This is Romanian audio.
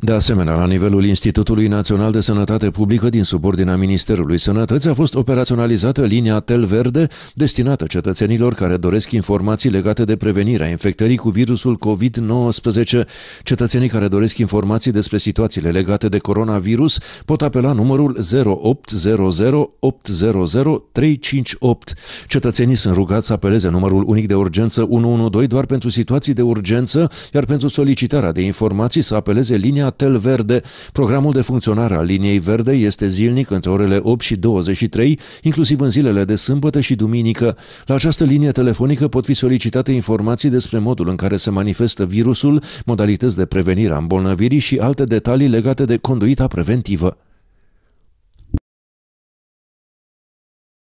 De asemenea, la nivelul Institutului Național de Sănătate Publică din subordinea Ministerului Sănătății a fost operaționalizată linia Tel Verde, destinată cetățenilor care doresc informații legate de prevenirea infectării cu virusul COVID-19. Cetățenii care doresc informații despre situațiile legate de coronavirus pot apela numărul 0800 Cetățenii sunt rugați să apeleze numărul unic de urgență 112 doar pentru situații de urgență, iar pentru solicitarea de informații să apeleze linia compania Tel Verde. Programul de funcționare al liniei verde este zilnic între orele 8 și 23, inclusiv în zilele de sâmbătă și duminică. La această linie telefonică pot fi solicitate informații despre modul în care se manifestă virusul, modalități de prevenire a îmbolnăvirii și alte detalii legate de conduita preventivă.